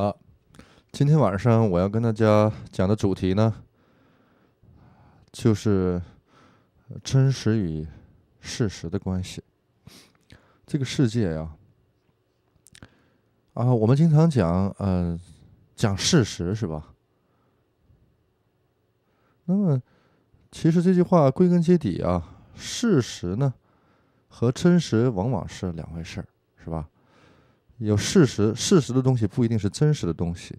好，今天晚上我要跟大家讲的主题呢，就是真实与事实的关系。这个世界呀，啊，我们经常讲，呃，讲事实是吧？那么，其实这句话归根结底啊，事实呢和真实往往是两回事儿，是吧？有事实，事实的东西不一定是真实的东西。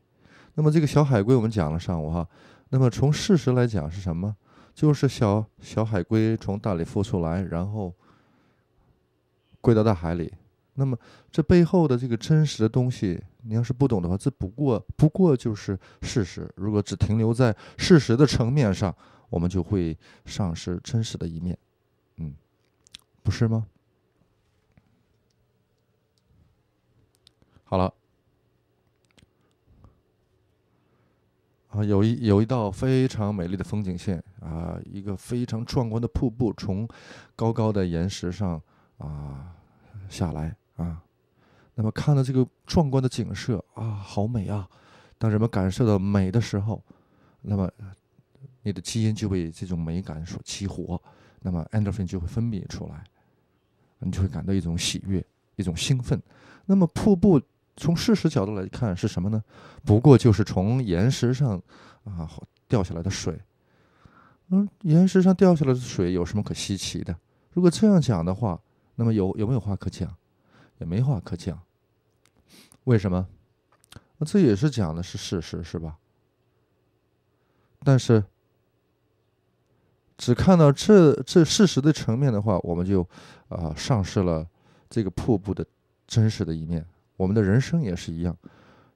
那么这个小海龟，我们讲了上午哈。那么从事实来讲是什么？就是小小海龟从大里孵出来，然后归到大海里。那么这背后的这个真实的东西，你要是不懂的话，这不过不过就是事实。如果只停留在事实的层面上，我们就会上失真实的一面，嗯，不是吗？好了，啊，有一有一道非常美丽的风景线啊，一个非常壮观的瀑布从高高的岩石上啊下来啊。那么看到这个壮观的景色啊，好美啊！当人们感受到美的时候，那么你的基因就被这种美感所激活，那么 endorphin 就会分泌出来，你就会感到一种喜悦，一种兴奋。那么瀑布。从事实角度来看是什么呢？不过就是从岩石上啊掉下来的水。嗯，岩石上掉下来的水有什么可稀奇的？如果这样讲的话，那么有有没有话可讲？也没话可讲。为什么？这也是讲的是事实，是吧？但是只看到这这事实的层面的话，我们就啊丧失了这个瀑布的真实的一面。我们的人生也是一样，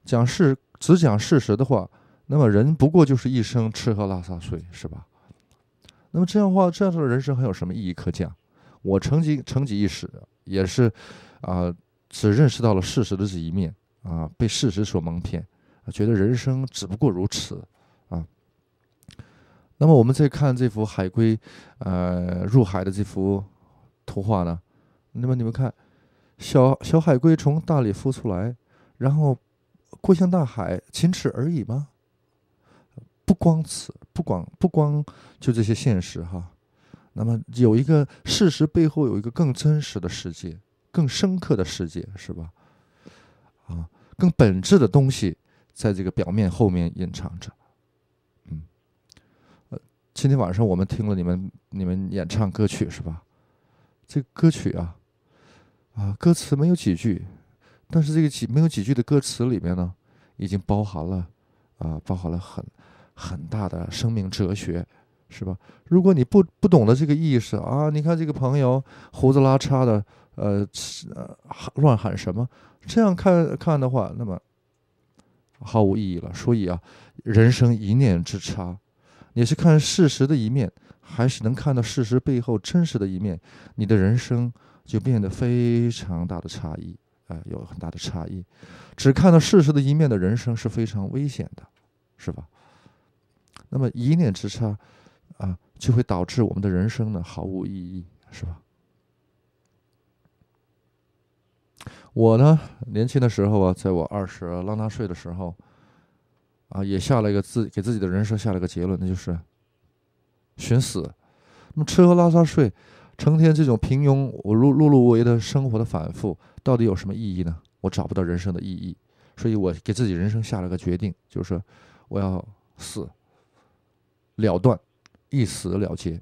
讲事只讲事实的话，那么人不过就是一生吃喝拉撒睡，是吧？那么这样的话，这样的人生还有什么意义可讲？我曾经，曾几一时也是，啊，只认识到了事实的这一面，啊，被事实所蒙骗，觉得人生只不过如此，啊。那么我们再看这幅海龟，呃，入海的这幅图画呢，那么你们看。小小海龟从大里孵出来，然后过向大海，仅此而已吗？不光此，不光不光就这些现实哈。那么有一个事实背后，有一个更真实的世界，更深刻的世界，是吧？啊，更本质的东西在这个表面后面隐藏着。嗯，呃，今天晚上我们听了你们你们演唱歌曲是吧？这歌曲啊。啊，歌词没有几句，但是这个几没有几句的歌词里面呢，已经包含了啊，包含了很很大的生命哲学，是吧？如果你不不懂得这个意识啊，你看这个朋友胡子拉碴的，呃，乱喊什么？这样看看的话，那么毫无意义了。所以啊，人生一念之差，你是看事实的一面，还是能看到事实背后真实的一面？你的人生。就变得非常大的差异，哎，有很大的差异。只看到事实的一面的人生是非常危险的，是吧？那么一念之差，啊，就会导致我们的人生呢毫无意义，是吧？我呢，年轻的时候啊，在我二十浪当岁的时候，啊，也下了一个自给自己的人生下了个结论，那就是寻死。那么吃喝拉撒睡。成天这种平庸、我碌碌碌无为的生活的反复，到底有什么意义呢？我找不到人生的意义，所以我给自己人生下了个决定，就是我要死，了断，一死了结。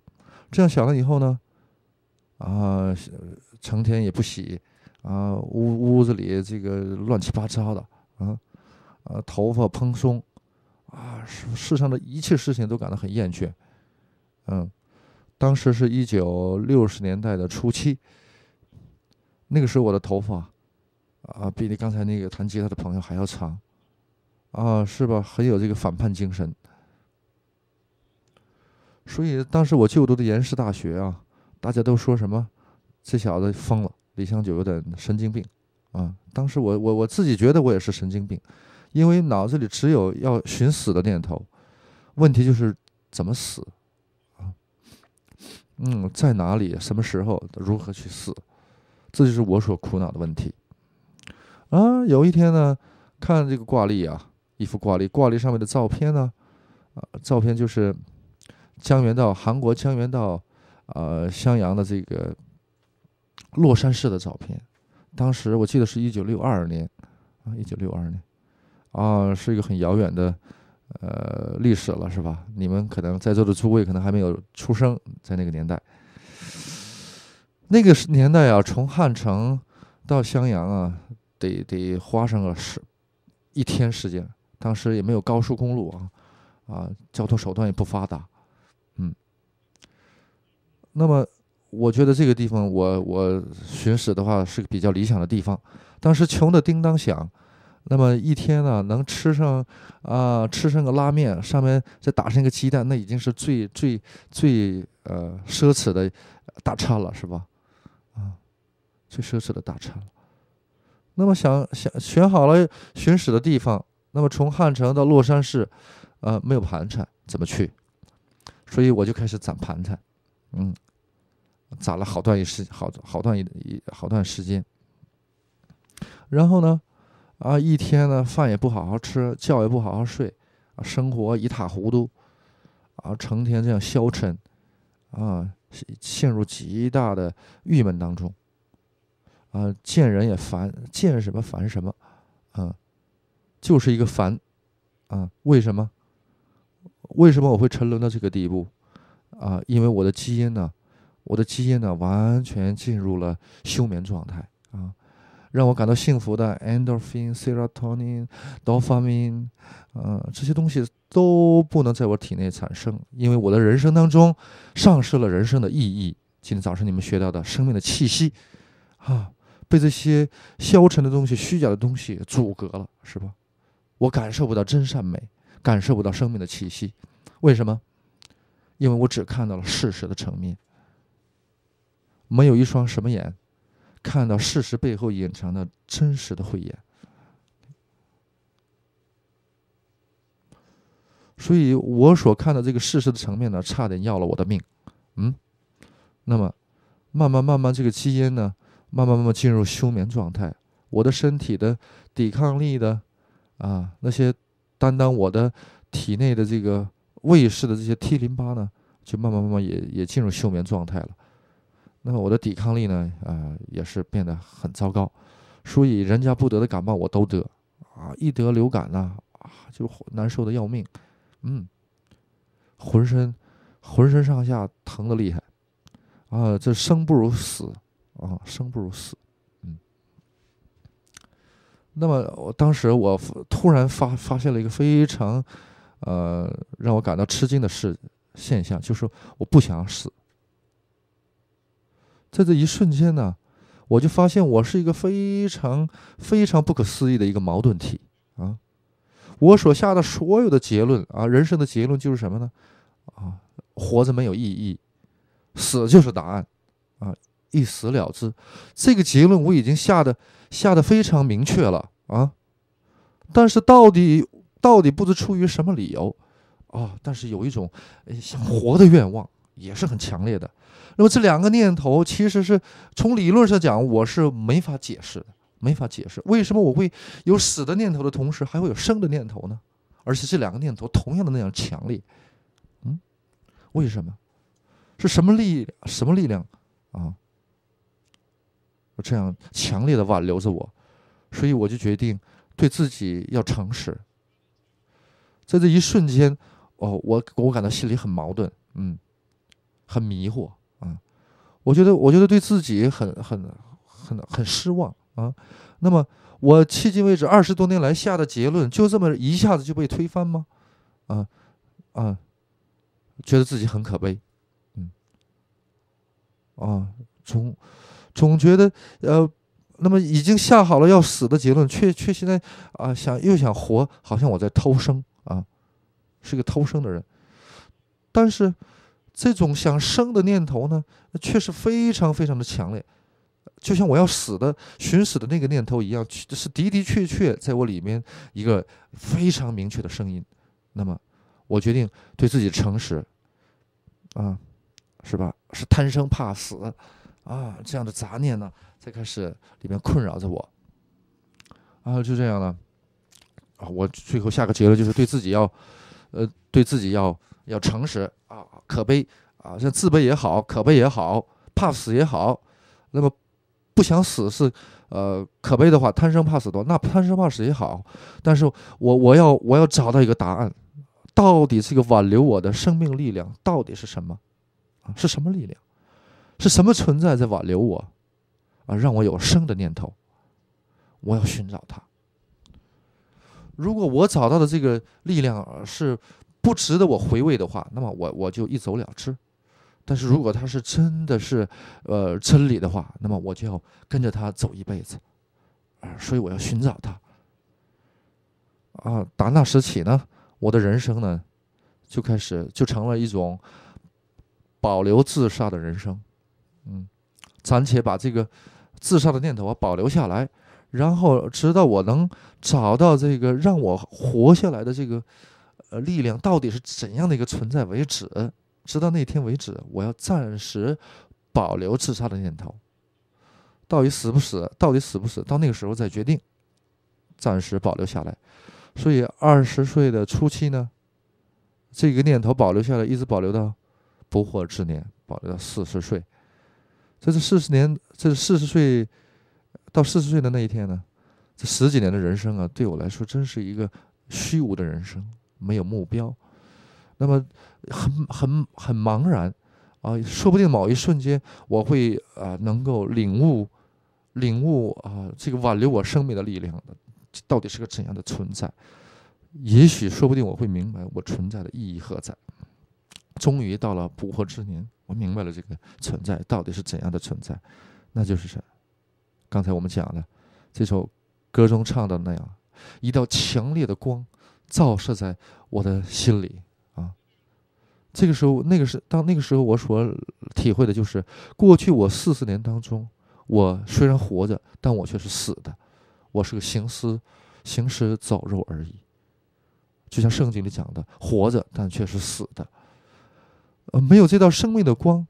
这样想了以后呢，啊，成天也不洗，啊，屋屋子里这个乱七八糟的，啊，啊，头发蓬松，啊，世世上的一切事情都感到很厌倦，嗯。当时是一九六十年代的初期，那个时候我的头发啊，比你刚才那个弹吉他的朋友还要长，啊，是吧？很有这个反叛精神。所以当时我就读的延世大学啊，大家都说什么？这小子疯了，李香九有点神经病，啊，当时我我我自己觉得我也是神经病，因为脑子里只有要寻死的念头，问题就是怎么死。嗯，在哪里？什么时候？如何去死？这就是我所苦恼的问题。啊，有一天呢，看这个挂历啊，一幅挂历，挂历上面的照片呢，啊，照片就是江原道，韩国江原道，呃，襄阳的这个洛山市的照片。当时我记得是一九六二年啊，一九六二年啊，是一个很遥远的。呃，历史了是吧？你们可能在座的诸位可能还没有出生，在那个年代，那个年代啊，从汉城到襄阳啊，得得花上个十一天时间。当时也没有高速公路啊，啊，交通手段也不发达，嗯。那么，我觉得这个地方，我我巡视的话，是个比较理想的地方。当时穷的叮当响。那么一天呢，能吃上，啊，吃上个拉面，上面再打上一个鸡蛋，那已经是最最最呃奢侈的，大餐了，是吧？啊，最奢侈的大餐了。那么想想选好了巡驶的地方，那么从汉城到洛山市，呃，没有盘缠，怎么去？所以我就开始攒盘缠，嗯，攒了好段一时好好好段一好段时间，然后呢？啊，一天呢，饭也不好好吃，觉也不好好睡，啊，生活一塌糊涂，啊，成天这样消沉，啊，陷入极大的郁闷当中，啊，见人也烦，见什么烦什么，啊，就是一个烦，啊，为什么？为什么我会沉沦到这个地步？啊，因为我的基因呢，我的基因呢，完全进入了休眠状态，啊。让我感到幸福的 endorphin、serotonin、dopamine，呃，这些东西都不能在我体内产生，因为我的人生当中丧失了人生的意义。今天早上你们学到的生命的气息，啊，被这些消沉的东西、虚假的东西阻隔了，是吧？我感受不到真善美，感受不到生命的气息，为什么？因为我只看到了事实的层面，没有一双什么眼。看到事实背后隐藏的真实的慧眼，所以我所看到这个事实的层面呢，差点要了我的命。嗯，那么慢慢慢慢这个基因呢，慢慢慢慢进入休眠状态，我的身体的抵抗力的啊那些担当我的体内的这个卫士的这些 T 淋巴呢，就慢慢慢慢也也进入休眠状态了。那么我的抵抗力呢？呃，也是变得很糟糕，所以人家不得的感冒我都得，啊，一得流感呢，啊，就难受的要命，嗯，浑身浑身上下疼的厉害，啊，这生不如死，啊，生不如死，嗯。那么我当时我突然发发现了一个非常，呃，让我感到吃惊的事现象，就是我不想死。在这一瞬间呢，我就发现我是一个非常非常不可思议的一个矛盾体啊！我所下的所有的结论啊，人生的结论就是什么呢？啊，活着没有意义，死就是答案啊，一死了之。这个结论我已经下的下的非常明确了啊，但是到底到底不知出于什么理由啊，但是有一种想活的愿望也是很强烈的。那么这两个念头其实是从理论上讲，我是没法解释的，没法解释为什么我会有死的念头的同时还会有生的念头呢？而且这两个念头同样的那样强烈，嗯，为什么？是什么力量？什么力量啊？这样强烈的挽留着我，所以我就决定对自己要诚实。在这一瞬间，哦，我我感到心里很矛盾，嗯，很迷惑。我觉得，我觉得对自己很很很很失望啊！那么，我迄今为止二十多年来下的结论，就这么一下子就被推翻吗？啊啊，觉得自己很可悲，嗯啊，总总觉得呃，那么已经下好了要死的结论，却却现在啊想又想活，好像我在偷生啊，是个偷生的人，但是。这种想生的念头呢，确实非常非常的强烈，就像我要死的、寻死的那个念头一样，是的的确确在我里面一个非常明确的声音。那么，我决定对自己诚实，啊，是吧？是贪生怕死，啊，这样的杂念呢，才开始里面困扰着我。啊，就这样了。啊，我最后下个结论就是，对自己要，呃，对自己要要诚实。啊，可悲啊！像自卑也好，可悲也好，怕死也好，那么不想死是呃可悲的话，贪生怕死多。那贪生怕死也好，但是我我要我要找到一个答案，到底这个挽留我的生命力量到底是什么？是什么力量？是什么存在在挽留我？啊，让我有生的念头。我要寻找它。如果我找到的这个力量是。不值得我回味的话，那么我我就一走了之。但是如果他是真的是，呃，真理的话，那么我就要跟着他走一辈子。啊，所以我要寻找他。啊，打那时起呢，我的人生呢，就开始就成了一种保留自杀的人生。嗯，暂且把这个自杀的念头啊保留下来，然后直到我能找到这个让我活下来的这个。呃，力量到底是怎样的一个存在为止？直到那天为止，我要暂时保留自杀的念头。到底死不死？到底死不死？到那个时候再决定，暂时保留下来。所以，二十岁的初期呢，这个念头保留下来，一直保留到不惑之年，保留到四十岁。这是四十年，这是四十岁到四十岁的那一天呢？这十几年的人生啊，对我来说真是一个虚无的人生。没有目标，那么很很很茫然啊！说不定某一瞬间，我会啊能够领悟领悟啊这个挽留我生命的力量，到底是个怎样的存在？也许说不定我会明白我存在的意义何在。终于到了不惑之年，我明白了这个存在到底是怎样的存在，那就是啥？刚才我们讲的这首歌中唱的那样，一道强烈的光。照射在我的心里啊！这个时候，那个是当那个时候，我所体会的就是，过去我四十年当中，我虽然活着，但我却是死的，我是个行尸、行尸走肉而已。就像圣经里讲的，活着但却是死的。呃，没有这道生命的光，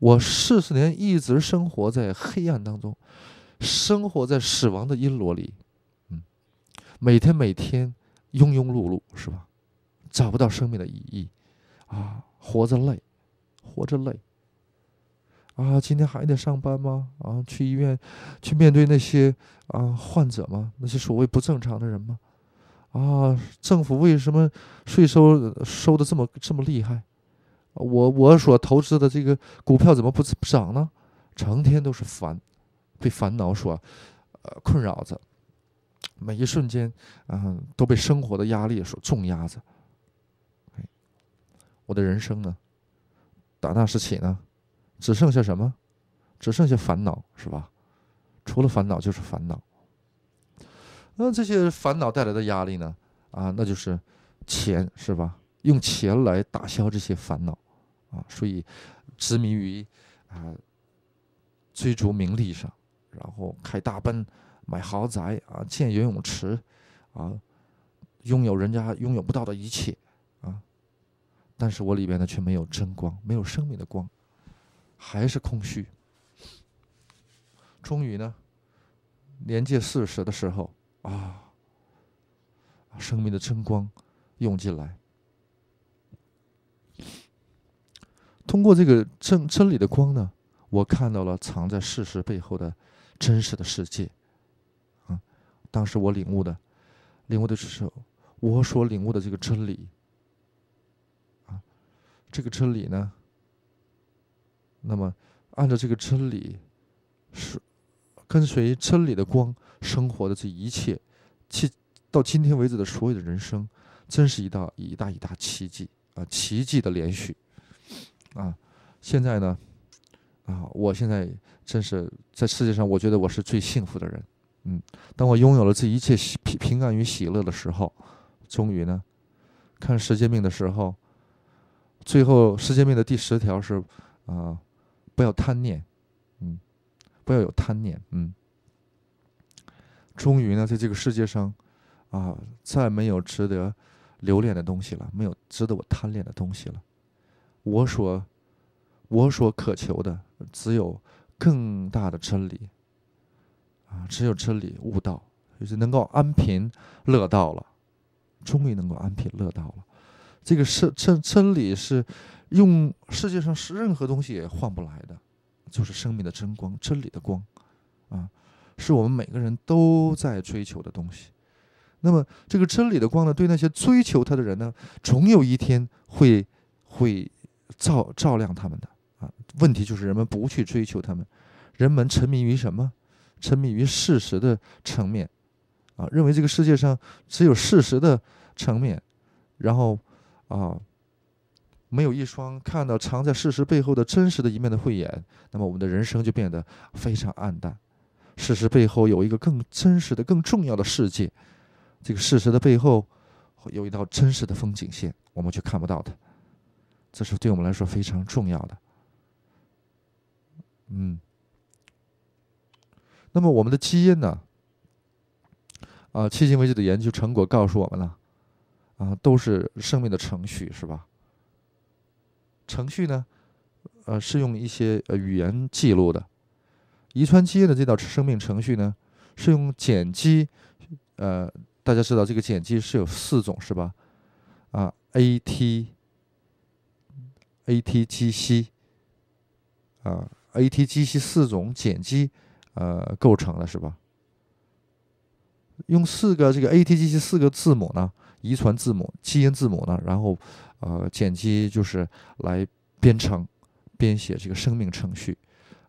我四十年一直生活在黑暗当中，生活在死亡的阴罗里。嗯，每天每天。庸庸碌碌是吧？找不到生命的意义啊！活着累，活着累啊！今天还得上班吗？啊，去医院去面对那些啊患者吗？那些所谓不正常的人吗？啊，政府为什么税收收的这么这么厉害？我我所投资的这个股票怎么不涨呢？成天都是烦，被烦恼所呃困扰着。每一瞬间，嗯，都被生活的压力所重压着。我的人生呢，打那时起呢，只剩下什么？只剩下烦恼，是吧？除了烦恼就是烦恼。那这些烦恼带来的压力呢？啊，那就是钱，是吧？用钱来打消这些烦恼啊，所以执迷于啊追逐名利上，然后开大奔。买豪宅啊，建游泳池，啊，拥有人家拥有不到的一切啊，但是我里边呢却没有真光，没有生命的光，还是空虚。终于呢，年届四十的时候啊，生命的真光涌进来。通过这个真真理的光呢，我看到了藏在事实背后的真实的世界。当时我领悟的，领悟的是我所领悟的这个真理，啊，这个真理呢，那么按照这个真理，是跟随真理的光生活的这一切，到今天为止的所有的人生，真是一道一大一大奇迹啊，奇迹的连续啊！现在呢，啊，我现在真是在世界上，我觉得我是最幸福的人。嗯，当我拥有了这一切平平安与喜乐的时候，终于呢，看世界命的时候，最后世界命的第十条是啊，不要贪念，嗯，不要有贪念，嗯，终于呢，在这个世界上啊，再没有值得留恋的东西了，没有值得我贪恋的东西了，我所我所渴求的只有更大的真理。啊，只有真理悟道，就是能够安贫乐道了，终于能够安贫乐道了。这个是真真理是用世界上是任何东西也换不来的，就是生命的真光，真理的光，啊，是我们每个人都在追求的东西。那么这个真理的光呢，对那些追求它的人呢，总有一天会会照照亮他们的啊。问题就是人们不去追求他们，人们沉迷于什么？沉迷于事实的层面，啊，认为这个世界上只有事实的层面，然后，啊，没有一双看到藏在事实背后的真实的一面的慧眼，那么我们的人生就变得非常暗淡。事实背后有一个更真实的、更重要的世界，这个事实的背后有一道真实的风景线，我们却看不到它。这是对我们来说非常重要的，嗯。那么，我们的基因呢？啊，迄今为止的研究成果告诉我们了，啊，都是生命的程序，是吧？程序呢，呃，是用一些呃语言记录的。遗传基因的这道生命程序呢，是用碱基，呃，大家知道这个碱基是有四种，是吧？啊，A T A T G C，啊，A T G C 四种碱基。呃，构成的是吧？用四个这个 A、T、G、这四个字母呢，遗传字母、基因字母呢，然后呃，剪辑就是来编程、编写这个生命程序。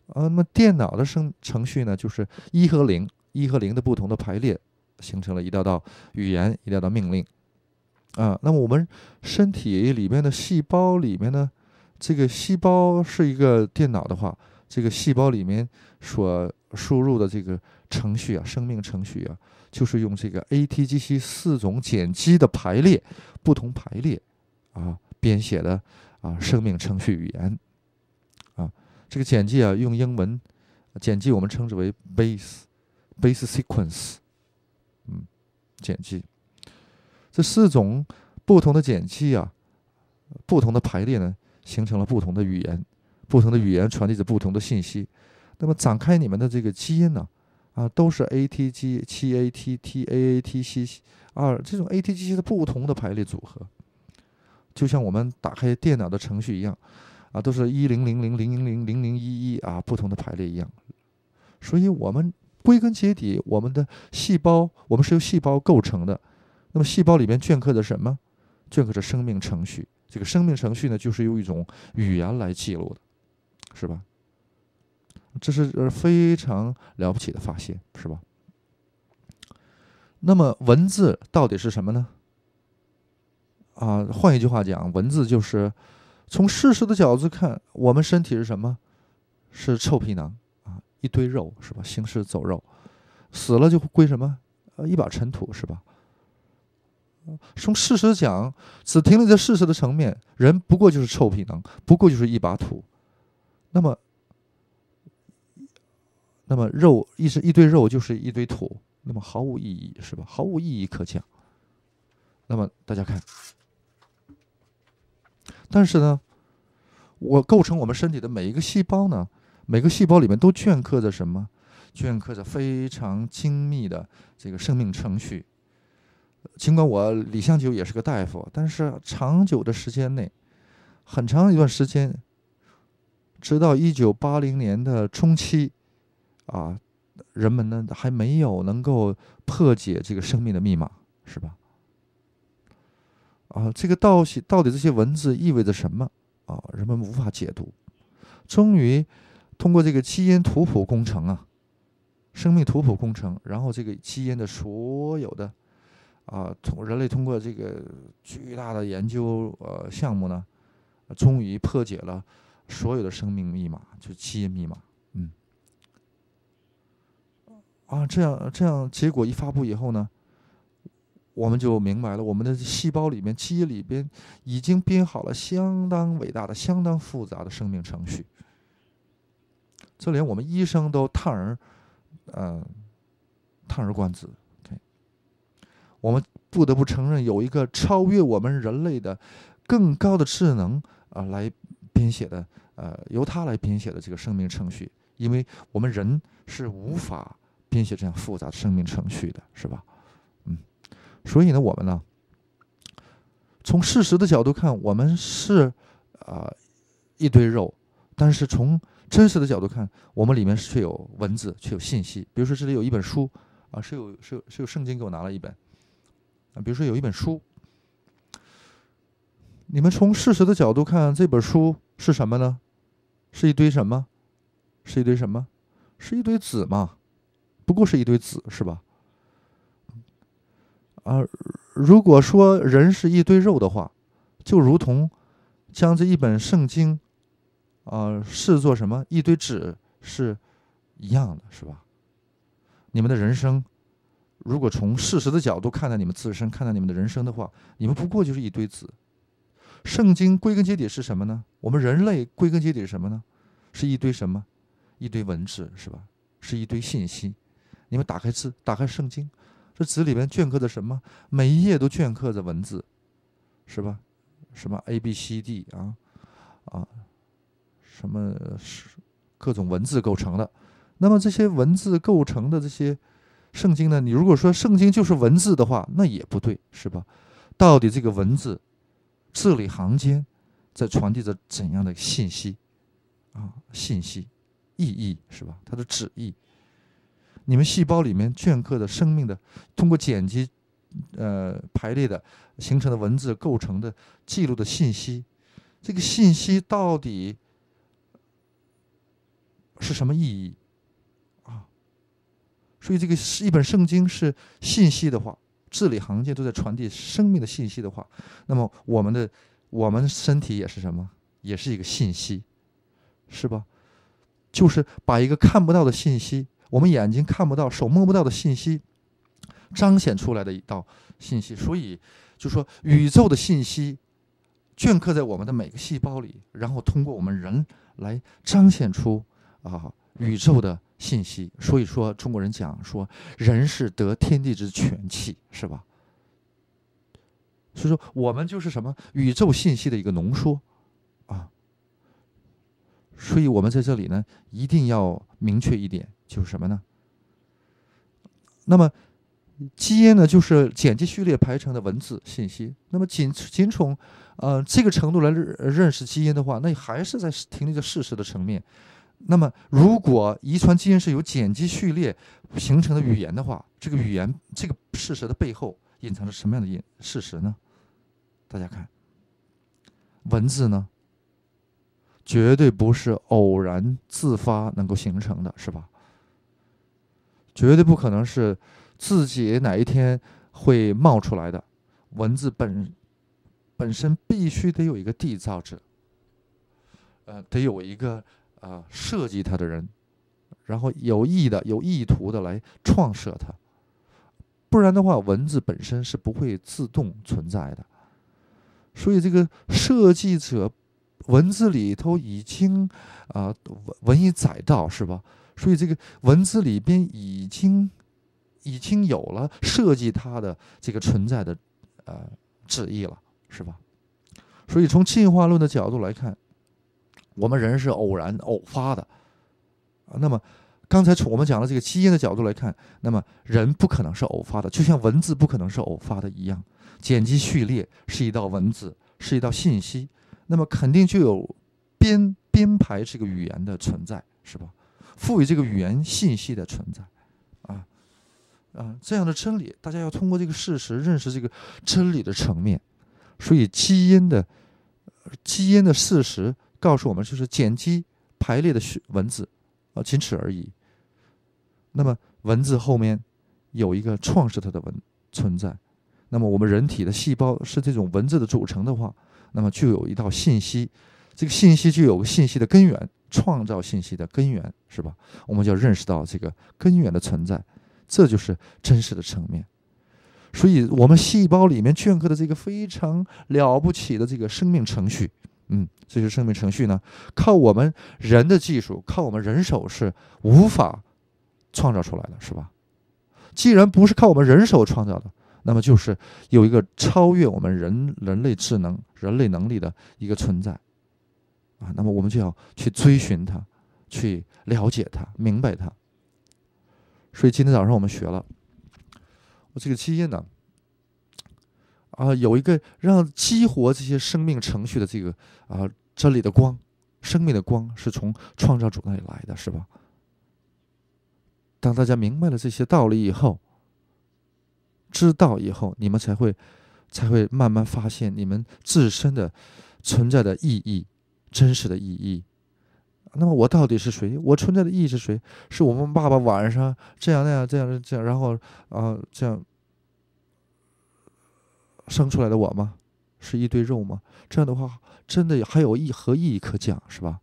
啊，那么电脑的生程序呢，就是一和零，一和零的不同的排列，形成了一道道语言、一道道命令。啊，那么我们身体里面的细胞里面呢，这个细胞是一个电脑的话，这个细胞里面所输入的这个程序啊，生命程序啊，就是用这个 A、T、G、C 四种碱基的排列，不同排列啊，编写的啊，生命程序语言啊，这个碱基啊，用英文碱基我们称之为 base，base sequence，嗯，碱基，这四种不同的碱基啊，不同的排列呢，形成了不同的语言，不同的语言传递着不同的信息。那么展开你们的这个基因呢？啊，都是 A T G 七 A T T A A T C 二这种 A T G 的不同的排列组合，就像我们打开电脑的程序一样，啊，都是一零零零零零零零一一啊，不同的排列一样。所以，我们归根结底，我们的细胞，我们是由细胞构成的。那么，细胞里面镌刻着什么？镌刻着生命程序。这个生命程序呢，就是用一种语言来记录的，是吧？这是非常了不起的发现，是吧？那么文字到底是什么呢？啊，换一句话讲，文字就是从事实的角度看，我们身体是什么？是臭皮囊啊，一堆肉，是吧？行尸走肉，死了就归什么？呃，一把尘土，是吧？从事实讲，只停留在事实的层面，人不过就是臭皮囊，不过就是一把土。那么。那么肉一是一堆肉就是一堆土，那么毫无意义是吧？毫无意义可讲。那么大家看，但是呢，我构成我们身体的每一个细胞呢，每个细胞里面都镌刻着什么？镌刻着非常精密的这个生命程序。尽管我李向久也是个大夫，但是长久的时间内，很长一段时间，直到一九八零年的中期。啊，人们呢还没有能够破解这个生命的密码，是吧？啊，这个到到底这些文字意味着什么啊？人们无法解读。终于通过这个基因图谱工程啊，生命图谱工程，然后这个基因的所有的啊，从人类通过这个巨大的研究呃项目呢，终于破解了所有的生命密码，就基因密码。啊，这样这样，结果一发布以后呢，我们就明白了，我们的细胞里面基因里边已经编好了相当伟大的、相当复杂的生命程序。这连我们医生都叹而，嗯，叹而观之。OK，我们不得不承认，有一个超越我们人类的更高的智能啊，来编写的，呃，由他来编写的这个生命程序，因为我们人是无法。编写这样复杂的生命程序的是吧？嗯，所以呢，我们呢，从事实的角度看，我们是啊一堆肉，但是从真实的角度看，我们里面却有文字，却有信息。比如说，这里有一本书啊，是有是有是有圣经给我拿了一本啊。比如说，有一本书，你们从事实的角度看，这本书是什么呢？是一堆什么？是一堆什么？是一堆纸吗？不过是一堆纸是吧？啊，如果说人是一堆肉的话，就如同将这一本圣经，啊视作什么一堆纸是一样的，是吧？你们的人生，如果从事实的角度看待你们自身、看待你们的人生的话，你们不过就是一堆纸。圣经归根结底是什么呢？我们人类归根结底是什么呢？是一堆什么？一堆文字，是吧？是一堆信息。你们打开字，打开圣经，这纸里面镌刻着什么？每一页都镌刻着文字，是吧？什么 a b c d 啊，啊，什么各种文字构成的。那么这些文字构成的这些圣经呢？你如果说圣经就是文字的话，那也不对，是吧？到底这个文字字里行间在传递着怎样的信息啊？信息、意义是吧？它的旨意。你们细胞里面镌刻的生命的，通过剪辑，呃排列的形成的文字构成的记录的信息，这个信息到底是什么意义啊？所以这个一本圣经是信息的话，字里行间都在传递生命的信息的话，那么我们的我们身体也是什么？也是一个信息，是吧？就是把一个看不到的信息。我们眼睛看不到、手摸不到的信息，彰显出来的一道信息，所以就说宇宙的信息镌刻在我们的每个细胞里，然后通过我们人来彰显出啊宇宙的信息。所以说中国人讲说人是得天地之全气，是吧？所以说我们就是什么宇宙信息的一个浓缩啊。所以我们在这里呢，一定要明确一点。就是什么呢？那么基因呢？就是碱基序列排成的文字信息。那么仅仅从呃这个程度来认识基因的话，那还是在停留在事实的层面。那么如果遗传基因是由碱基序列形成的语言的话，这个语言这个事实的背后隐藏着什么样的隐事实呢？大家看，文字呢，绝对不是偶然自发能够形成的是吧？绝对不可能是自己哪一天会冒出来的。文字本本身必须得有一个缔造者，呃，得有一个呃设计它的人，然后有意的有意图的来创设它，不然的话，文字本身是不会自动存在的。所以这个设计者，文字里头已经啊文文以载道是吧？所以，这个文字里边已经已经有了设计它的这个存在的呃旨意了，是吧？所以，从进化论的角度来看，我们人是偶然偶发的啊。那么，刚才从我们讲的这个基因的角度来看，那么人不可能是偶发的，就像文字不可能是偶发的一样。剪辑序列是一道文字，是一道信息，那么肯定就有编编排这个语言的存在，是吧？赋予这个语言信息的存在，啊啊，这样的真理，大家要通过这个事实认识这个真理的层面。所以，基因的基因的事实告诉我们，就是碱基排列的序文字，啊，仅此而已。那么，文字后面有一个创世它的文存在。那么，我们人体的细胞是这种文字的组成的话，那么就有一道信息，这个信息就有信息的根源。创造信息的根源是吧？我们就要认识到这个根源的存在，这就是真实的层面。所以，我们细胞里面镌刻的这个非常了不起的这个生命程序，嗯，这些生命程序呢，靠我们人的技术，靠我们人手是无法创造出来的，是吧？既然不是靠我们人手创造的，那么就是有一个超越我们人人类智能、人类能力的一个存在。啊，那么我们就要去追寻它，去了解它，明白它。所以今天早上我们学了，我这个基因呢，啊，有一个让激活这些生命程序的这个啊，这里的光，生命的光是从创造主那里来的，是吧？当大家明白了这些道理以后，知道以后，你们才会才会慢慢发现你们自身的存在的意义。真实的意义，那么我到底是谁？我存在的意义是谁？是我们爸爸晚上这样那样这样这样，然后啊这样生出来的我吗？是一堆肉吗？这样的话，真的还有意何意义可讲是吧？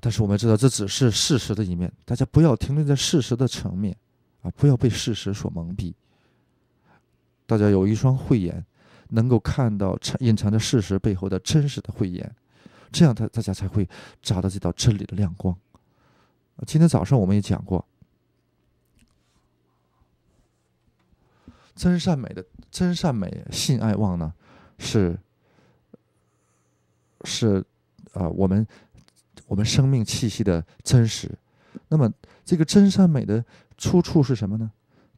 但是我们知道这只是事实的一面，大家不要停留在事实的层面啊！不要被事实所蒙蔽，大家有一双慧眼。能够看到隐藏着事实背后的真实的慧眼，这样他大家才会找到这道真理的亮光。今天早上我们也讲过，真善美的真善美性爱望呢，是是啊，我们我们生命气息的真实。那么，这个真善美的出处是什么呢？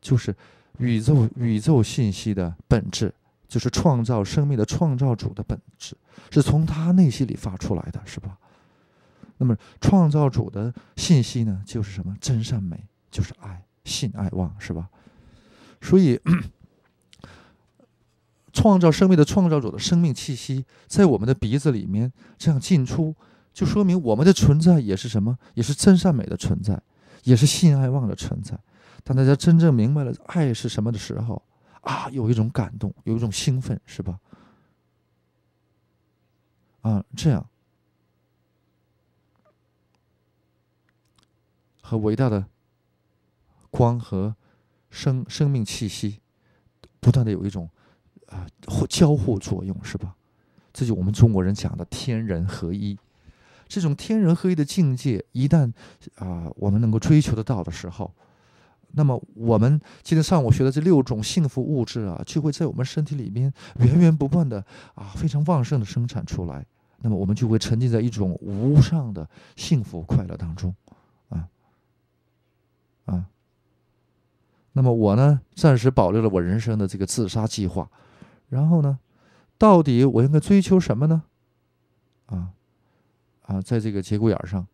就是宇宙宇宙信息的本质。就是创造生命的创造主的本质，是从他内心里发出来的是吧？那么创造主的信息呢，就是什么？真善美，就是爱、信、爱、望，是吧？所以，创造生命的创造主的生命气息在我们的鼻子里面这样进出，就说明我们的存在也是什么？也是真善美的存在，也是信爱望的存在。当大家真正明白了爱是什么的时候。啊，有一种感动，有一种兴奋，是吧？啊，这样和伟大的光和生生命气息不断的有一种啊互交互作用，是吧？这就我们中国人讲的天人合一。这种天人合一的境界，一旦啊我们能够追求得到的时候。那么我们今天上午学的这六种幸福物质啊，就会在我们身体里面源源不断的啊，非常旺盛的生产出来。那么我们就会沉浸在一种无上的幸福快乐当中，啊啊。那么我呢，暂时保留了我人生的这个自杀计划。然后呢，到底我应该追求什么呢？啊啊，在这个节骨眼上，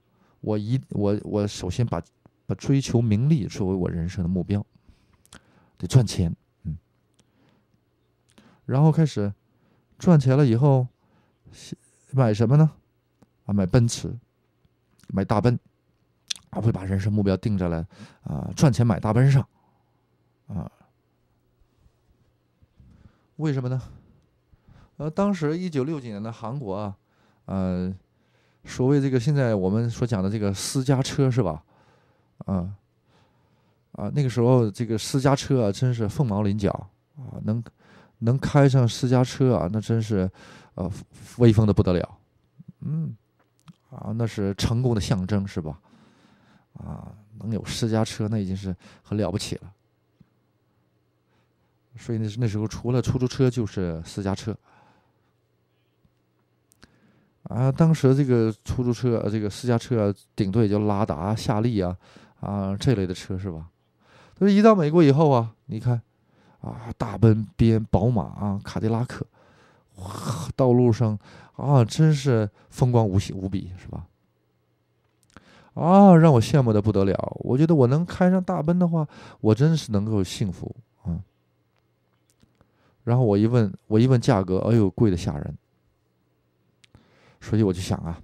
我一我我首先把。把追求名利作为我人生的目标，得赚钱，嗯，然后开始赚钱了以后，买什么呢？啊，买奔驰，买大奔，啊，会把人生目标定在了啊，赚钱买大奔上，啊，为什么呢？呃，当时一九六几年的韩国啊，呃，所谓这个现在我们所讲的这个私家车是吧？啊，啊，那个时候这个私家车啊，真是凤毛麟角啊！能能开上私家车啊，那真是，呃，威风的不得了。嗯，啊，那是成功的象征，是吧？啊，能有私家车，那已经是很了不起了。所以，那那时候除了出租车就是私家车。啊，当时这个出租车，这个私家车，顶多也就拉达、夏利啊。啊，这类的车是吧？所以一到美国以后啊，你看，啊，大奔、边、宝马啊，卡迪拉克，哇，道路上啊，真是风光无限无比，是吧？啊，让我羡慕的不得了。我觉得我能开上大奔的话，我真是能够幸福啊。然后我一问，我一问价格，哎呦，贵的吓人。所以我就想啊。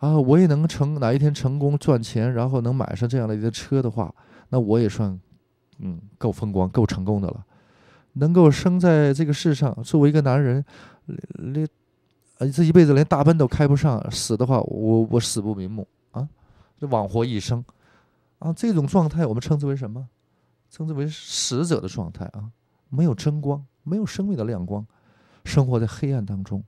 啊，我也能成，哪一天成功赚钱，然后能买上这样的一个车的话，那我也算，嗯，够风光，够成功的了。能够生在这个世上，作为一个男人，连，呃，这一辈子连大奔都开不上，死的话，我我死不瞑目啊！这枉活一生，啊，这种状态我们称之为什么？称之为死者的状态啊，没有争光，没有生命的亮光，生活在黑暗当中。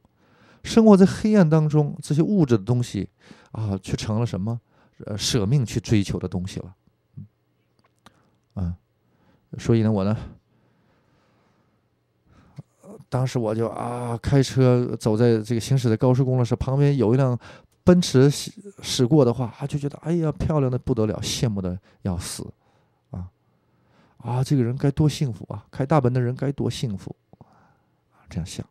生活在黑暗当中，这些物质的东西，啊，却成了什么？呃，舍命去追求的东西了。嗯，所以呢，我呢，当时我就啊，开车走在这个行驶在高速公路上，旁边有一辆奔驰驶过的话，啊，就觉得哎呀，漂亮的不得了，羡慕的要死，啊，啊，这个人该多幸福啊！开大奔的人该多幸福啊！这样想。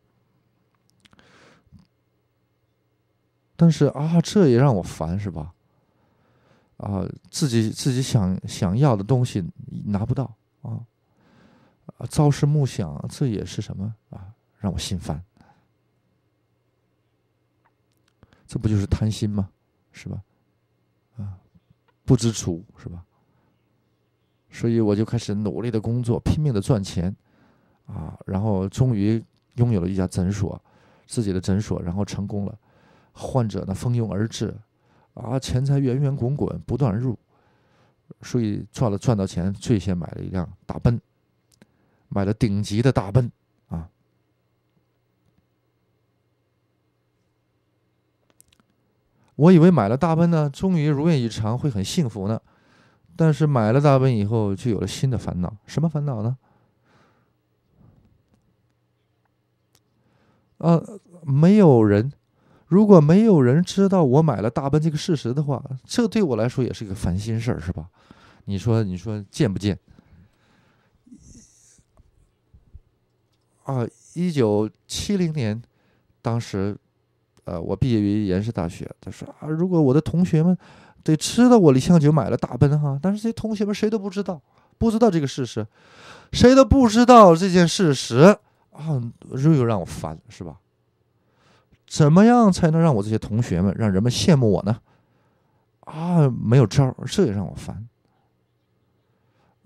但是啊，这也让我烦，是吧？啊，自己自己想想要的东西拿不到啊，啊，朝思暮想，这也是什么啊，让我心烦。这不就是贪心吗？是吧？啊，不知足是吧？所以我就开始努力的工作，拼命的赚钱，啊，然后终于拥有了一家诊所，自己的诊所，然后成功了。患者呢蜂拥而至，啊，钱财源源滚滚不断入，所以赚了赚到钱，最先买了一辆大奔，买了顶级的大奔啊。我以为买了大奔呢，终于如愿以偿，会很幸福呢。但是买了大奔以后，就有了新的烦恼，什么烦恼呢？啊，没有人。如果没有人知道我买了大奔这个事实的话，这对我来说也是一个烦心事儿，是吧？你说，你说贱不贱？啊，一九七零年，当时，呃，我毕业于延世大学。他说啊，如果我的同学们得知道我李向九买了大奔哈，但是这些同学们谁都不知道，不知道这个事实，谁都不知道这件事实啊，又又让我烦，是吧？怎么样才能让我这些同学们让人们羡慕我呢？啊，没有招儿，这也让我烦。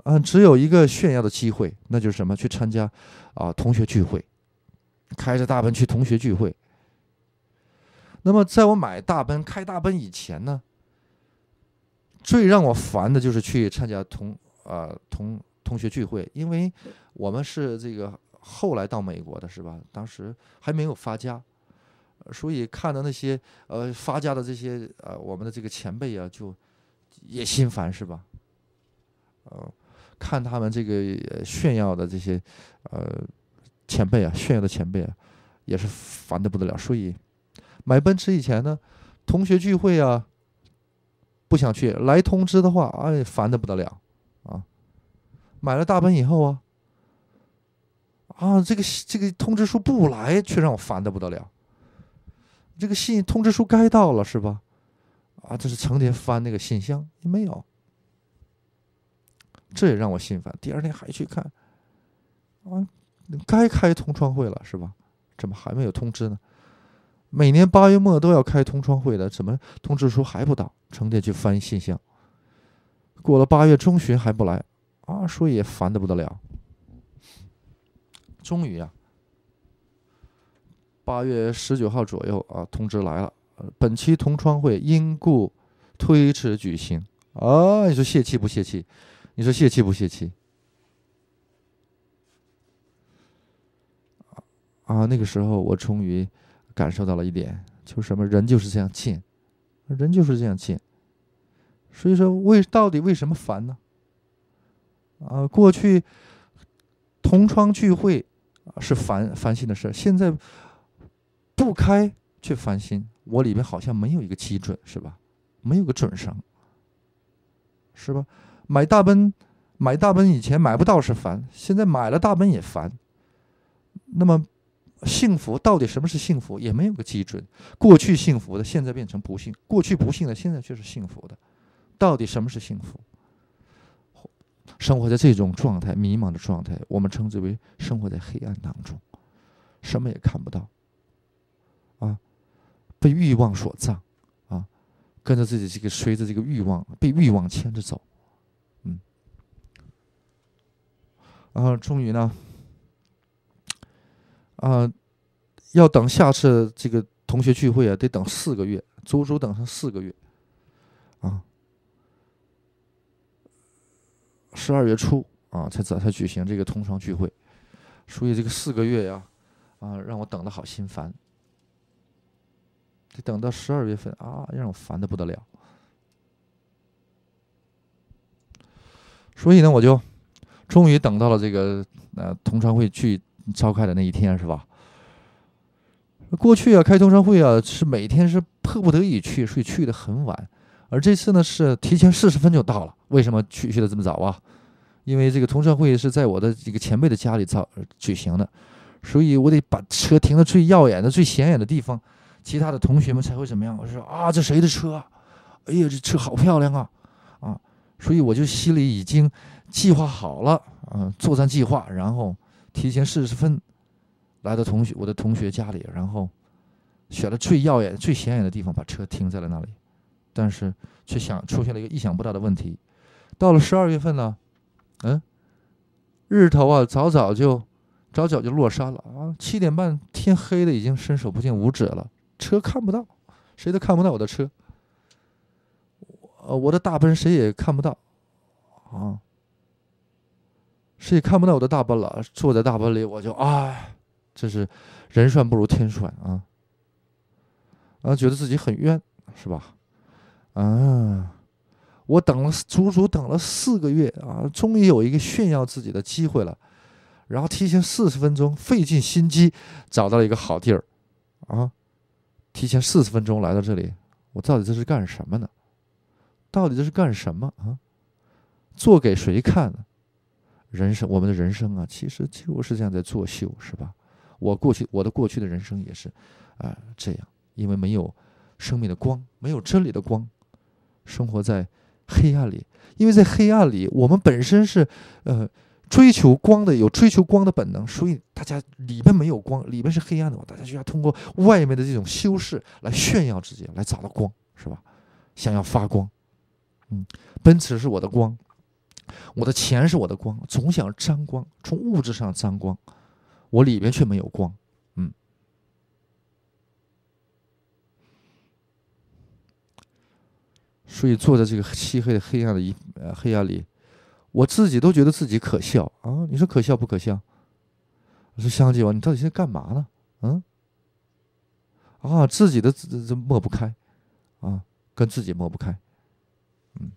嗯，只有一个炫耀的机会，那就是什么？去参加啊同学聚会，开着大奔去同学聚会。那么，在我买大奔、开大奔以前呢，最让我烦的就是去参加同啊同同学聚会，因为我们是这个后来到美国的，是吧？当时还没有发家。所以看到那些呃发家的这些呃我们的这个前辈啊，就也心烦是吧？呃，看他们这个炫耀的这些呃前辈啊，炫耀的前辈啊，也是烦的不得了。所以买奔驰以前呢，同学聚会啊不想去，来通知的话，哎，烦的不得了啊。买了大奔以后啊，啊这个这个通知书不来，却让我烦的不得了。这个信通知书该到了是吧？啊，这是成天翻那个信箱，也没有，这也让我心烦。第二天还去看，啊，该开通窗会了是吧？怎么还没有通知呢？每年八月末都要开通窗会的，怎么通知书还不到？成天去翻信箱，过了八月中旬还不来，啊，所以也烦的不得了。终于啊。八月十九号左右啊，通知来了，本期同窗会因故推迟举行啊！你说泄气不泄气？你说泄气不泄气？啊啊！那个时候我终于感受到了一点，就什么人就是这样贱，人就是这样贱。所以说，为到底为什么烦呢？啊，过去同窗聚会是烦烦心的事，现在。不开却烦心，我里边好像没有一个基准，是吧？没有个准绳，是吧？买大奔，买大奔以前买不到是烦，现在买了大奔也烦。那么，幸福到底什么是幸福？也没有个基准。过去幸福的，现在变成不幸；过去不幸的，现在却是幸福的。到底什么是幸福？生活在这种状态、迷茫的状态，我们称之为生活在黑暗当中，什么也看不到。啊，被欲望所障，啊，跟着自己这个，随着这个欲望，被欲望牵着走，嗯，然后终于呢，啊，要等下次这个同学聚会啊，得等四个月，足足等上四个月，啊，十二月初啊，才才才举行这个同窗聚会，所以这个四个月呀，啊，让我等的好心烦。得等到十二月份啊，让我烦的不得了。所以呢，我就终于等到了这个呃同窗会去召开的那一天，是吧？过去啊，开同商会啊，是每天是迫不得已去，所以去的很晚。而这次呢，是提前四十分就到了。为什么去去的这么早啊？因为这个同窗会是在我的一个前辈的家里召举行的，所以我得把车停到最耀眼的、最显眼的地方。其他的同学们才会怎么样？我说啊，这谁的车？哎呀，这车好漂亮啊！啊，所以我就心里已经计划好了，嗯，作战计划，然后提前四十分来到同学我的同学家里，然后选了最耀眼、最显眼的地方把车停在了那里。但是却想出现了一个意想不到的问题，到了十二月份呢，嗯，日头啊早早就早早就落山了啊，七点半天黑的已经伸手不见五指了。车看不到，谁都看不到我的车，我我的大奔谁也看不到啊，谁也看不到我的大奔了。坐在大奔里，我就啊，这是人算不如天算啊，啊，觉得自己很冤是吧？啊，我等了足足等了四个月啊，终于有一个炫耀自己的机会了。然后提前四十分钟，费尽心机找到了一个好地儿啊。提前四十分钟来到这里，我到底这是干什么呢？到底这是干什么啊？做给谁看呢？人生，我们的人生啊，其实就是这样在作秀，是吧？我过去我的过去的人生也是啊这样，因为没有生命的光，没有真理的光，生活在黑暗里。因为在黑暗里，我们本身是呃。追求光的有追求光的本能，所以大家里面没有光，里面是黑暗的，大家就要通过外面的这种修饰来炫耀自己，来找到光，是吧？想要发光，嗯，奔驰是我的光，我的钱是我的光，总想沾光，从物质上沾光，我里边却没有光，嗯，所以坐在这个漆黑的黑暗的一呃黑暗里。我自己都觉得自己可笑啊！你说可笑不可笑？我说香姐啊，你到底在干嘛呢？嗯，啊，自己的自自抹不开，啊，跟自己抹不开，嗯。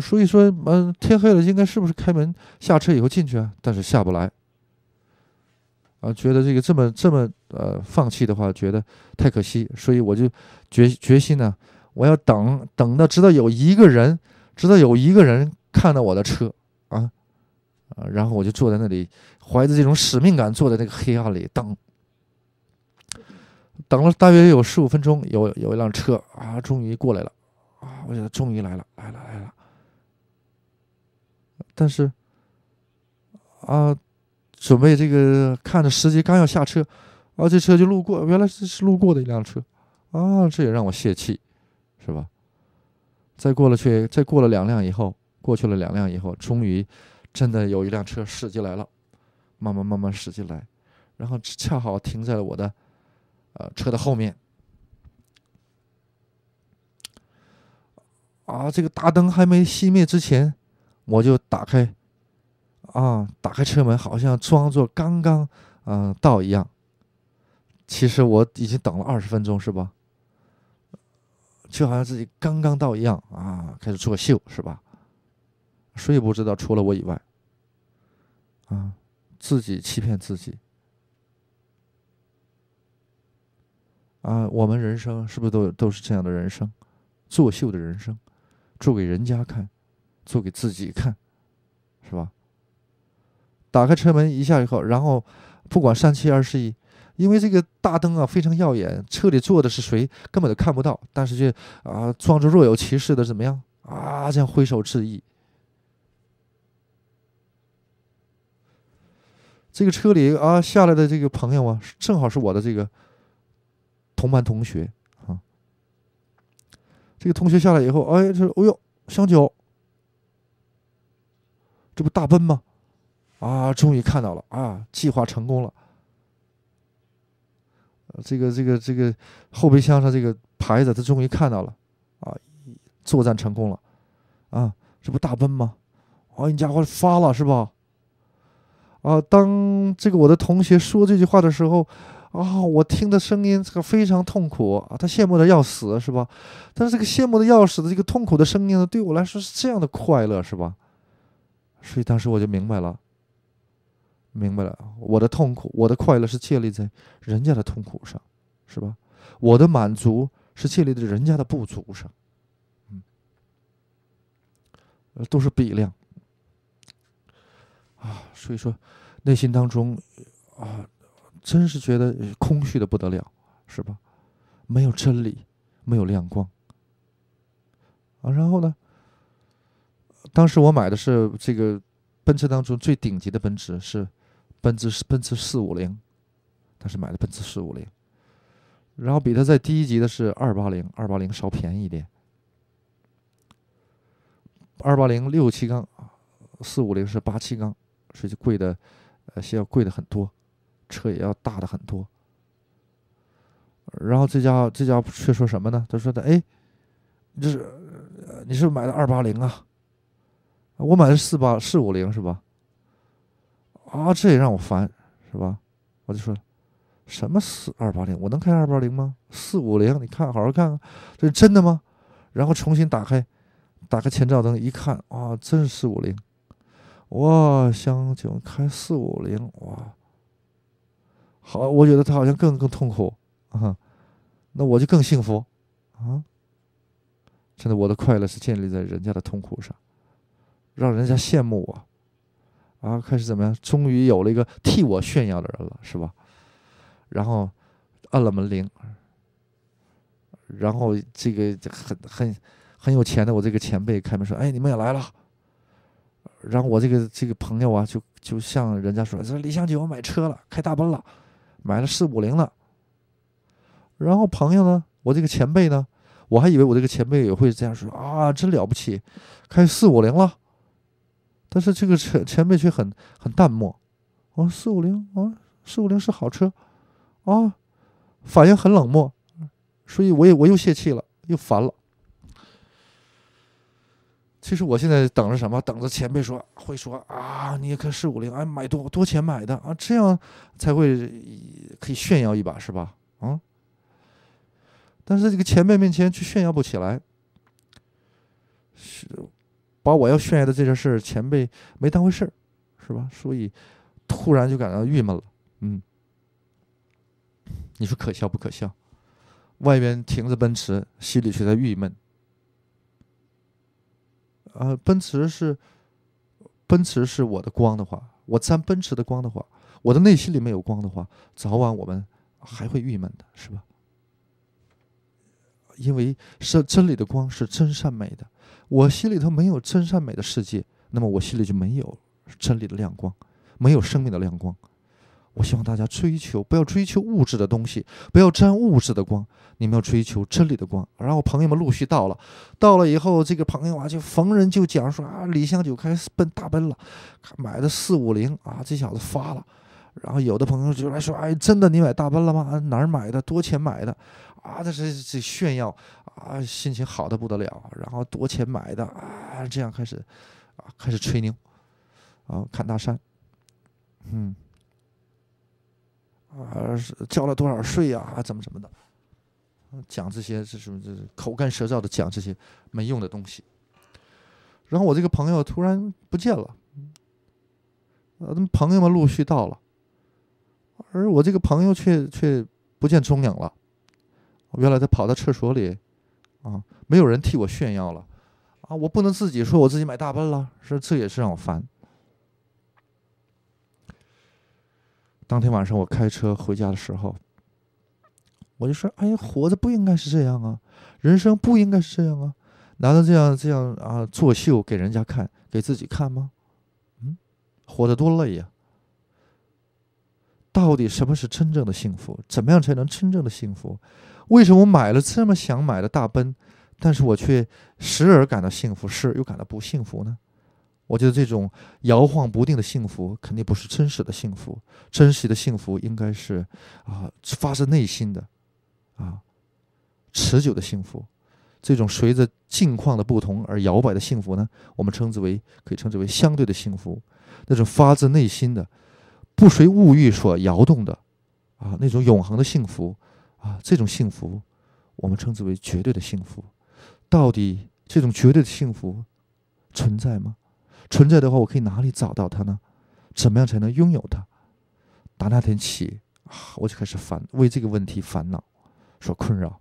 所以说，嗯，天黑了，应该是不是开门下车以后进去啊？但是下不来。啊，觉得这个这么这么呃放弃的话，觉得太可惜，所以我就决决心呢，我要等等到直到有一个人，直到有一个人看到我的车啊，啊，然后我就坐在那里，怀着这种使命感，坐在那个黑暗里等。等了大约有十五分钟，有有一辆车啊，终于过来了，啊，我觉得终于来了，来了来了，但是，啊。准备这个，看着司机刚要下车，啊，这车就路过，原来是是路过的一辆车，啊，这也让我泄气，是吧？再过了去，再过了两辆以后，过去了两辆以后，终于，真的有一辆车驶进来了，慢慢慢慢驶进来，然后恰好停在了我的，呃，车的后面。啊，这个大灯还没熄灭之前，我就打开。啊，打开车门，好像装作刚刚嗯到一样。其实我已经等了二十分钟，是吧？就好像自己刚刚到一样啊，开始作秀，是吧？谁也不知道，除了我以外，啊，自己欺骗自己。啊，我们人生是不是都都是这样的人生？作秀的人生，做给人家看，做给自己看，是吧？打开车门一下以后，然后不管三七二十一，因为这个大灯啊非常耀眼，车里坐的是谁根本都看不到，但是却啊装着若有其事的怎么样啊这样挥手致意。这个车里啊下来的这个朋友啊，正好是我的这个同班同学啊。这个同学下来以后，哎，这哎呦香蕉，这不大奔吗？啊，终于看到了啊！计划成功了，这个这个这个后备箱上这个牌子，他终于看到了啊！作战成功了啊！这不大奔吗？啊，你家伙发了是吧？啊，当这个我的同学说这句话的时候啊，我听的声音这个非常痛苦啊，他羡慕的要死是吧？但是这个羡慕的要死的这个痛苦的声音，呢，对我来说是这样的快乐是吧？所以当时我就明白了。明白了，我的痛苦，我的快乐是建立在人家的痛苦上，是吧？我的满足是建立在人家的不足上，嗯，都是比量啊。所以说，内心当中啊，真是觉得空虚的不得了，是吧？没有真理，没有亮光啊。然后呢，当时我买的是这个奔驰当中最顶级的奔驰是。奔驰奔驰四五零，他是买的奔驰四五零，然后比他在低一级的是二八零，二八零稍便宜一点。二八零六七缸，四五零是八七缸，所以就贵的呃，需要贵的很多，车也要大的很多。然后这家这家却说什么呢？他说的哎，你是你是买的二八零啊？我买的四八四五零是吧？啊，这也让我烦，是吧？我就说，什么四二八零，我能开二八零吗？四五零，你看，好好看看，这是真的吗？然后重新打开，打开前照灯一看，啊，真是四五零，哇，香就开四五零，哇，好，我觉得他好像更更痛苦啊，那我就更幸福啊，真的，我的快乐是建立在人家的痛苦上，让人家羡慕我。啊，开始怎么样？终于有了一个替我炫耀的人了，是吧？然后按了门铃，然后这个很很很有钱的我这个前辈开门说：“哎，你们也来了。”然后我这个这个朋友啊，就就向人家说：“说李姐，我买车了，开大奔了，买了四五零了。”然后朋友呢，我这个前辈呢，我还以为我这个前辈也会这样说啊，真了不起，开四五零了。但是这个前前辈却很很淡漠，啊，四五零啊，四五零是好车，啊，反应很冷漠，所以我也我又泄气了，又烦了。其实我现在等着什么？等着前辈说会说啊，你也开四五零，哎，买多多钱买的啊，这样才会可以炫耀一把是吧？啊，但是这个前辈面前却炫耀不起来，是。把我要炫耀的这些事儿，前辈没当回事儿，是吧？所以突然就感到郁闷了，嗯。你说可笑不可笑？外边停着奔驰，心里却在郁闷。啊，奔驰是奔驰是我的光的话，我沾奔驰的光的话，我的内心里面有光的话，早晚我们还会郁闷的，是吧？因为是真理的光是真善美的。我心里头没有真善美的世界，那么我心里就没有真理的亮光，没有生命的亮光。我希望大家追求，不要追求物质的东西，不要沾物质的光，你们要追求真理的光。然后朋友们陆续到了，到了以后，这个朋友啊就逢人就讲说啊，李湘九开始奔大奔了，买的四五零啊，这小子发了。然后有的朋友就来说，哎，真的你买大奔了吗？哪儿买的？多钱买的？啊，这是这炫耀。啊，心情好的不得了，然后多钱买的啊，这样开始，啊，开始吹牛，啊，侃大山，嗯，啊，交了多少税呀，怎么怎么的，讲这些，这什么，这口干舌燥的讲这些没用的东西。然后我这个朋友突然不见了，呃，朋友们陆续到了，而我这个朋友却却不见踪影了。原来他跑到厕所里。啊，没有人替我炫耀了，啊，我不能自己说我自己买大奔了，是这也是让我烦。当天晚上我开车回家的时候，我就说：“哎呀，活着不应该是这样啊，人生不应该是这样啊，难道这样这样啊作秀给人家看，给自己看吗？嗯，活得多累呀！到底什么是真正的幸福？怎么样才能真正的幸福？”为什么买了这么想买的大奔，但是我却时而感到幸福，时而又感到不幸福呢？我觉得这种摇晃不定的幸福肯定不是真实的幸福，真实的幸福应该是啊发自内心的，啊持久的幸福。这种随着境况的不同而摇摆的幸福呢，我们称之为可以称之为相对的幸福。那种发自内心的、不随物欲所摇动的，啊那种永恒的幸福。啊，这种幸福，我们称之为绝对的幸福。到底这种绝对的幸福存在吗？存在的话，我可以哪里找到它呢？怎么样才能拥有它？打那天起，我就开始烦，为这个问题烦恼，所困扰。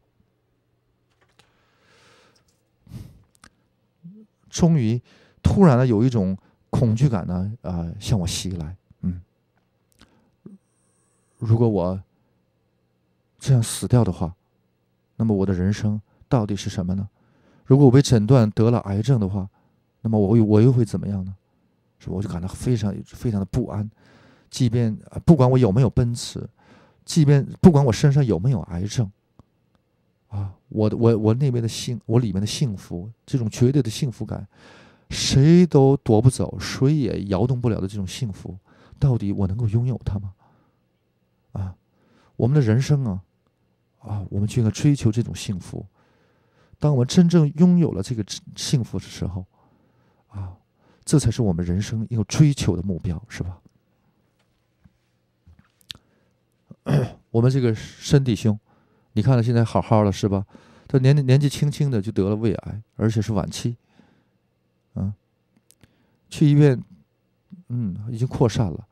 终于，突然呢，有一种恐惧感呢，啊，向我袭来。嗯，如果我。这样死掉的话，那么我的人生到底是什么呢？如果我被诊断得了癌症的话，那么我我又会怎么样呢？是吧？我就感到非常非常的不安。即便不管我有没有奔驰，即便不管我身上有没有癌症，啊，我的我我那边的幸，我里面的幸福，这种绝对的幸福感，谁都夺不走，谁也摇动不了的这种幸福，到底我能够拥有它吗？啊，我们的人生啊！啊，我们就应该追求这种幸福。当我们真正拥有了这个幸福的时候，啊，这才是我们人生要追求的目标，是吧？我们这个身体兄，你看了现在好好的是吧？他年年纪轻轻的就得了胃癌，而且是晚期，嗯，去医院，嗯，已经扩散了。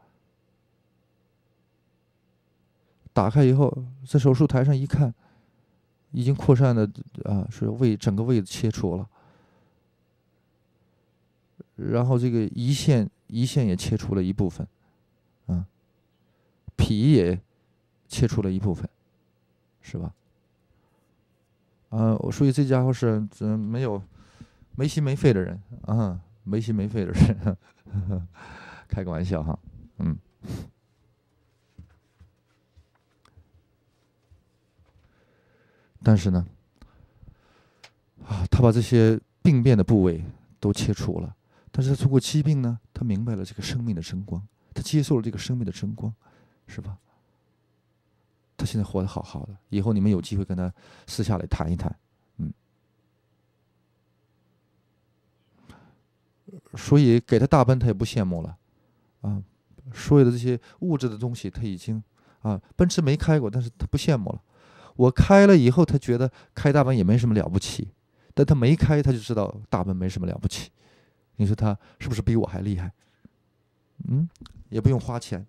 打开以后，在手术台上一看，已经扩散的啊，是胃整个胃切除了，然后这个胰腺，胰腺也切除了一部分，啊，脾也切除了一部分，是吧？啊，所以这家伙是这没有没心没肺的人啊，没心没肺的人，开个玩笑哈，嗯。但是呢，啊，他把这些病变的部位都切除了，但是他通过疾病呢，他明白了这个生命的真光，他接受了这个生命的真光，是吧？他现在活得好好的，以后你们有机会跟他私下里谈一谈，嗯。所以给他大奔，他也不羡慕了，啊，所有的这些物质的东西，他已经啊，奔驰没开过，但是他不羡慕了。我开了以后，他觉得开大奔也没什么了不起，但他没开，他就知道大奔没什么了不起。你说他是不是比我还厉害？嗯，也不用花钱，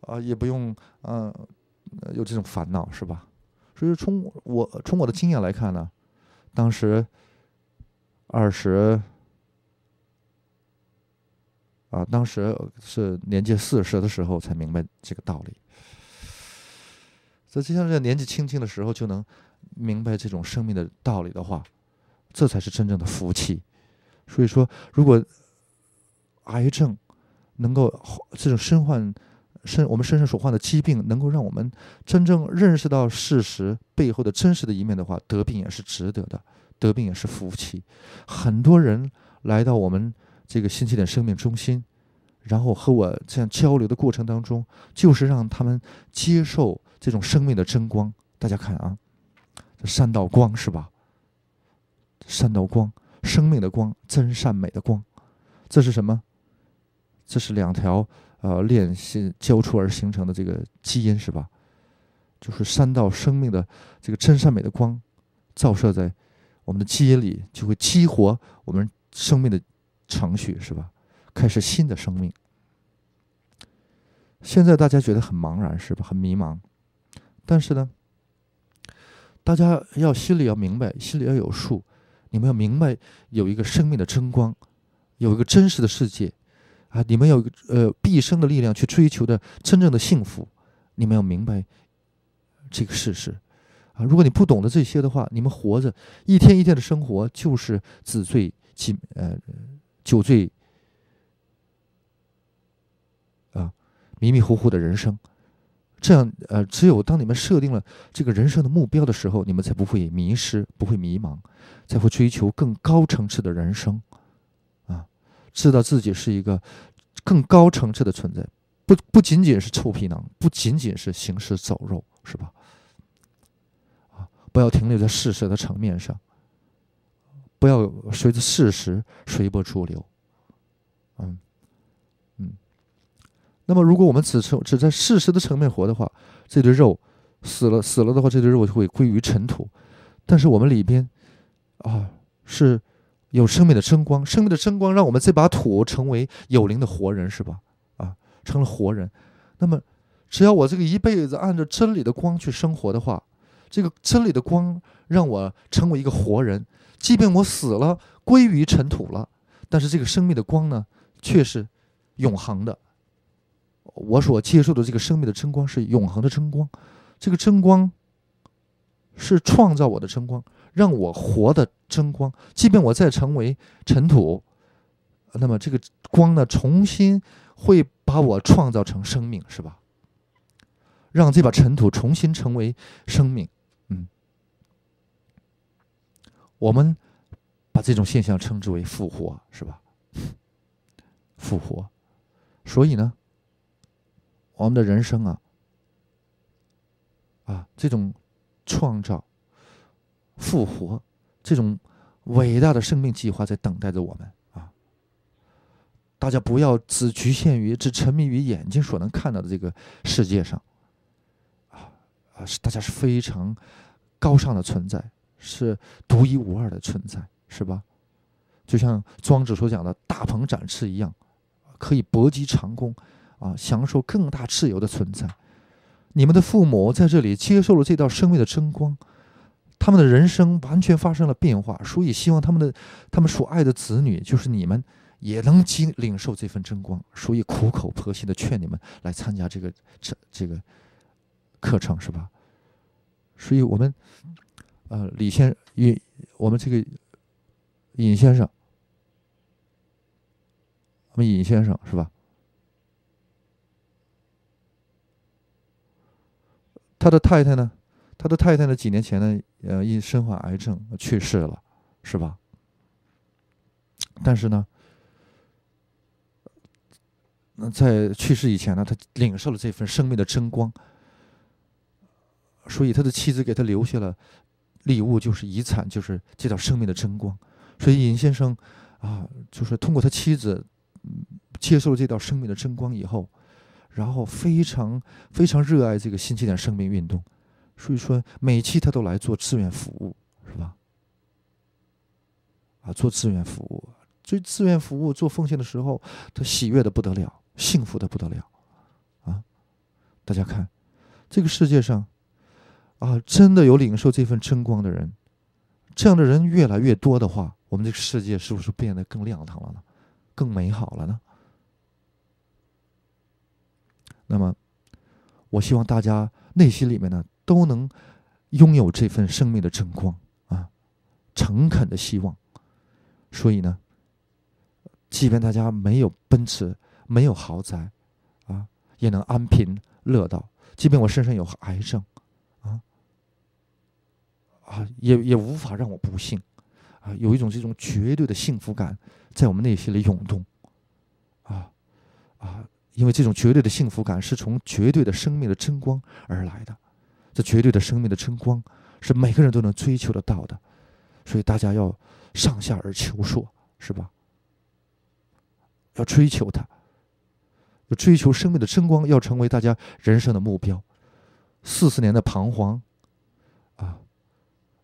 啊，也不用嗯，有这种烦恼，是吧？所以从我从我的经验来看呢，当时二十啊，当时是年纪四十的时候才明白这个道理。所以，就像这年纪轻轻的时候就能明白这种生命的道理的话，这才是真正的福气。所以说，如果癌症能够这种身患身我们身上所患的疾病，能够让我们真正认识到事实背后的真实的一面的话，得病也是值得的，得病也是福气。很多人来到我们这个新起点生命中心。然后和我这样交流的过程当中，就是让他们接受这种生命的真光。大家看啊，这三道光是吧？三道光，生命的光，真善美的光，这是什么？这是两条呃链是交错而形成的这个基因是吧？就是三道生命的这个真善美的光，照射在我们的基因里，就会激活我们生命的程序是吧？开始新的生命。现在大家觉得很茫然，是吧？很迷茫。但是呢，大家要心里要明白，心里要有数。你们要明白，有一个生命的真光，有一个真实的世界啊！你们有一个呃毕生的力量去追求的真正的幸福。你们要明白这个事实啊！如果你不懂得这些的话，你们活着一天一天的生活就是纸醉金呃酒醉。迷迷糊糊的人生，这样呃，只有当你们设定了这个人生的目标的时候，你们才不会迷失，不会迷茫，才会追求更高层次的人生，啊，知道自己是一个更高层次的存在，不不仅仅是臭皮囊，不仅仅是行尸走肉，是吧？啊，不要停留在事实的层面上，不要随着事实随波逐流，嗯。那么，如果我们只从只在事实的层面活的话，这堆肉死了死了的话，这堆肉会归于尘土。但是我们里边啊，是有生命的真光，生命的真光让我们这把土成为有灵的活人，是吧？啊，成了活人。那么，只要我这个一辈子按照真理的光去生活的话，这个真理的光让我成为一个活人。即便我死了，归于尘土了，但是这个生命的光呢，却是永恒的。我所接受的这个生命的真光是永恒的真光，这个真光是创造我的真光，让我活的真光。即便我再成为尘土，那么这个光呢，重新会把我创造成生命，是吧？让这把尘土重新成为生命，嗯。我们把这种现象称之为复活，是吧？复活，所以呢。我们的人生啊，啊，这种创造、复活，这种伟大的生命计划，在等待着我们啊！大家不要只局限于、只沉迷于眼睛所能看到的这个世界上，啊啊！是大家是非常高尚的存在，是独一无二的存在，是吧？就像庄子所讲的“大鹏展翅”一样，可以搏击长空。啊，享受更大自由的存在。你们的父母在这里接受了这道生命的真光，他们的人生完全发生了变化。所以，希望他们的他们所爱的子女，就是你们，也能经领受这份真光。所以，苦口婆心的劝你们来参加这个这这个课程，是吧？所以我们，呃，李先尹，我们这个尹先生，我们尹先生，是吧？他的太太呢？他的太太呢？几年前呢？呃，因身患癌症去世了，是吧？但是呢，那在去世以前呢，他领受了这份生命的真光，所以他的妻子给他留下了礼物，就是遗产，就是这道生命的真光。所以尹先生啊，就是通过他妻子接受了这道生命的真光以后。然后非常非常热爱这个新起点生命运动，所以说每期他都来做志愿服务，是吧？啊，做志愿服务，做志愿服务做奉献的时候，他喜悦的不得了，幸福的不得了，啊！大家看，这个世界上啊，真的有领受这份真光的人，这样的人越来越多的话，我们这个世界是不是变得更亮堂了呢？更美好了呢？那么，我希望大家内心里面呢都能拥有这份生命的真光啊，诚恳的希望。所以呢，即便大家没有奔驰，没有豪宅，啊，也能安贫乐道；即便我身上有癌症，啊，啊，也也无法让我不幸啊，有一种这种绝对的幸福感在我们内心里涌动，啊，啊。因为这种绝对的幸福感是从绝对的生命的真光而来的，这绝对的生命的真光是每个人都能追求得到的，所以大家要上下而求索，是吧？要追求它，要追求生命的真光，要成为大家人生的目标。四十年的彷徨，啊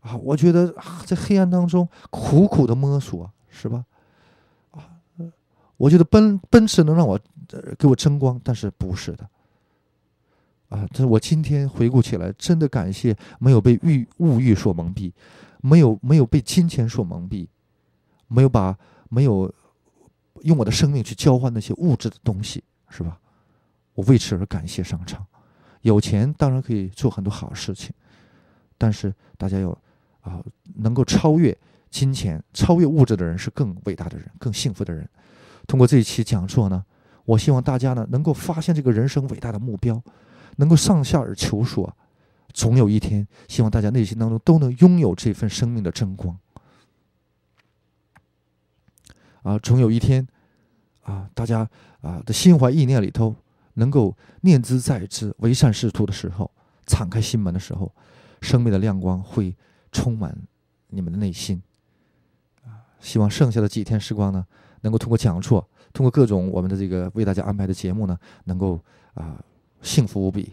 啊！我觉得在黑暗当中苦苦的摸索，是吧？我觉得奔奔驰能让我，给我争光，但是不是的，啊，这我今天回顾起来，真的感谢没有被欲物欲所蒙蔽，没有没有被金钱所蒙蔽，没有把没有用我的生命去交换那些物质的东西，是吧？我为此而感谢商场。有钱当然可以做很多好事情，但是大家要啊，能够超越金钱、超越物质的人是更伟大的人，更幸福的人。通过这一期讲座呢，我希望大家呢能够发现这个人生伟大的目标，能够上下而求索，总有一天，希望大家内心当中都能拥有这份生命的真光。啊，总有一天，啊，大家啊的心怀意念里头能够念之在兹为善事图的时候，敞开心门的时候，生命的亮光会充满你们的内心。啊，希望剩下的几天时光呢。能够通过讲座，通过各种我们的这个为大家安排的节目呢，能够啊幸福无比。